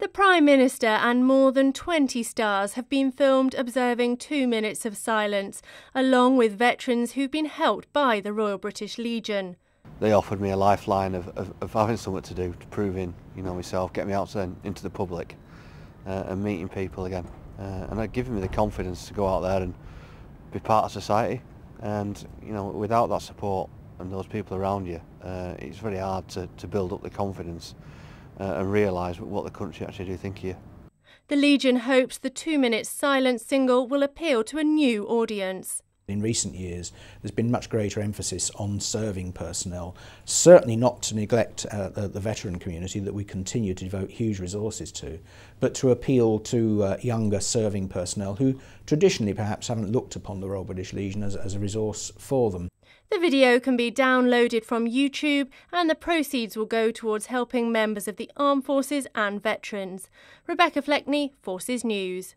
The Prime Minister and more than 20 stars have been filmed observing two minutes of silence, along with veterans who've been helped by the Royal British Legion. They offered me a lifeline of, of, of having something to do, to proving, you know, myself, get me out there into the public uh, and meeting people again. Uh, and that given me the confidence to go out there and be part of society. And, you know, without that support and those people around you, uh, it's very hard to, to build up the confidence uh, and realise what the country actually do think of you. The Legion hopes the two minute silent single will appeal to a new audience. In recent years, there's been much greater emphasis on serving personnel, certainly not to neglect uh, the, the veteran community that we continue to devote huge resources to, but to appeal to uh, younger serving personnel who traditionally perhaps haven't looked upon the Royal British Legion as, as a resource for them. The video can be downloaded from YouTube and the proceeds will go towards helping members of the armed forces and veterans. Rebecca Fleckney, Forces News.